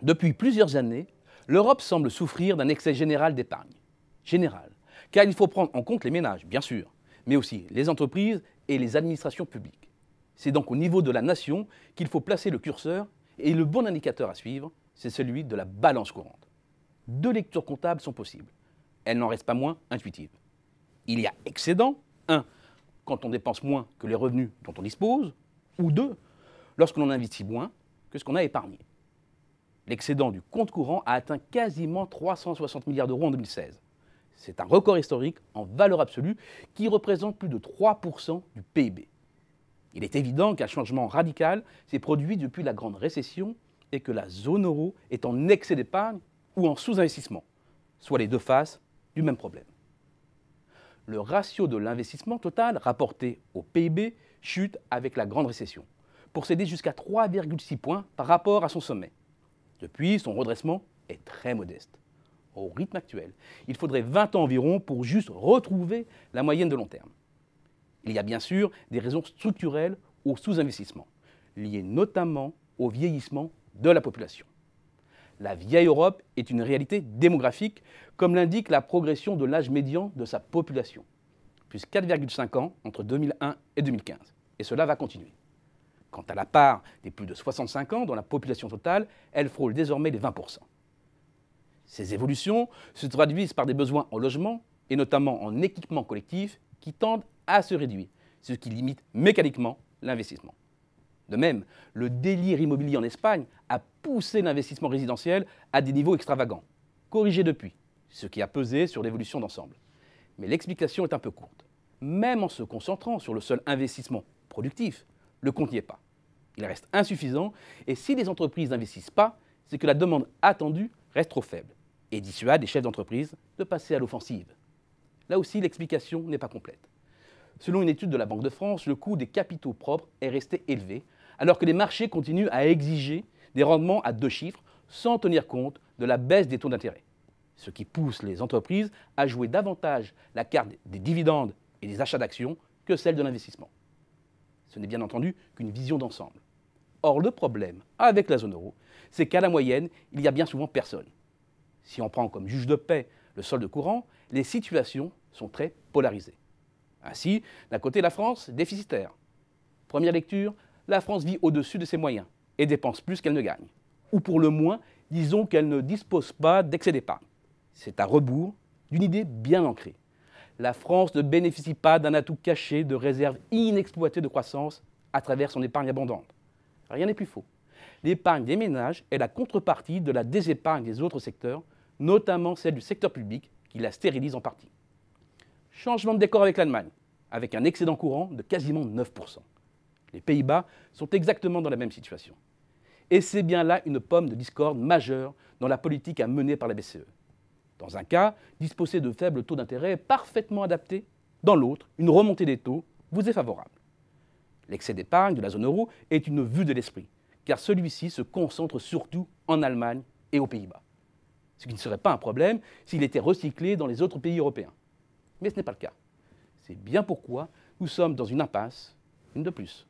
Depuis plusieurs années, l'Europe semble souffrir d'un excès général d'épargne. Général. Car il faut prendre en compte les ménages, bien sûr, mais aussi les entreprises et les administrations publiques. C'est donc au niveau de la nation qu'il faut placer le curseur et le bon indicateur à suivre, c'est celui de la balance courante. Deux lectures comptables sont possibles. Elles n'en restent pas moins intuitives. Il y a excédent, un, quand on dépense moins que les revenus dont on dispose, ou deux, lorsque l'on investit moins que ce qu'on a épargné. L'excédent du compte courant a atteint quasiment 360 milliards d'euros en 2016. C'est un record historique en valeur absolue qui représente plus de 3% du PIB. Il est évident qu'un changement radical s'est produit depuis la grande récession et que la zone euro est en excès d'épargne ou en sous-investissement, soit les deux faces du même problème. Le ratio de l'investissement total rapporté au PIB chute avec la grande récession, pour céder jusqu'à 3,6 points par rapport à son sommet. Depuis, son redressement est très modeste. Au rythme actuel, il faudrait 20 ans environ pour juste retrouver la moyenne de long terme. Il y a bien sûr des raisons structurelles au sous-investissement, liées notamment au vieillissement de la population. La vieille Europe est une réalité démographique, comme l'indique la progression de l'âge médian de sa population, plus 4,5 ans entre 2001 et 2015. Et cela va continuer. Quant à la part des plus de 65 ans dans la population totale, elle frôle désormais les 20%. Ces évolutions se traduisent par des besoins en logement et notamment en équipement collectif qui tendent à se réduire, ce qui limite mécaniquement l'investissement. De même, le délire immobilier en Espagne a poussé l'investissement résidentiel à des niveaux extravagants, corrigés depuis, ce qui a pesé sur l'évolution d'ensemble. Mais l'explication est un peu courte. Même en se concentrant sur le seul investissement productif, le compte n'y est pas. Il reste insuffisant et si les entreprises n'investissent pas, c'est que la demande attendue reste trop faible et dissuade les chefs d'entreprise de passer à l'offensive. Là aussi, l'explication n'est pas complète. Selon une étude de la Banque de France, le coût des capitaux propres est resté élevé, alors que les marchés continuent à exiger des rendements à deux chiffres sans tenir compte de la baisse des taux d'intérêt. Ce qui pousse les entreprises à jouer davantage la carte des dividendes et des achats d'actions que celle de l'investissement. Ce n'est bien entendu qu'une vision d'ensemble. Or, le problème avec la zone euro, c'est qu'à la moyenne, il n'y a bien souvent personne. Si on prend comme juge de paix le solde courant, les situations sont très polarisées. Ainsi, d'un côté, la France, déficitaire. Première lecture, la France vit au-dessus de ses moyens et dépense plus qu'elle ne gagne. Ou pour le moins, disons qu'elle ne dispose pas d'excès C'est à rebours d'une idée bien ancrée, la France ne bénéficie pas d'un atout caché de réserves inexploitées de croissance à travers son épargne abondante. Rien n'est plus faux. L'épargne des ménages est la contrepartie de la désépargne des autres secteurs, notamment celle du secteur public, qui la stérilise en partie. Changement de décor avec l'Allemagne, avec un excédent courant de quasiment 9%. Les Pays-Bas sont exactement dans la même situation. Et c'est bien là une pomme de discorde majeure dans la politique à mener par la BCE. Dans un cas, disposer de faibles taux d'intérêt est parfaitement adapté. Dans l'autre, une remontée des taux vous est favorable. L'excès d'épargne de la zone euro est une vue de l'esprit, car celui-ci se concentre surtout en Allemagne et aux Pays-Bas. Ce qui ne serait pas un problème s'il était recyclé dans les autres pays européens. Mais ce n'est pas le cas. C'est bien pourquoi nous sommes dans une impasse, une de plus.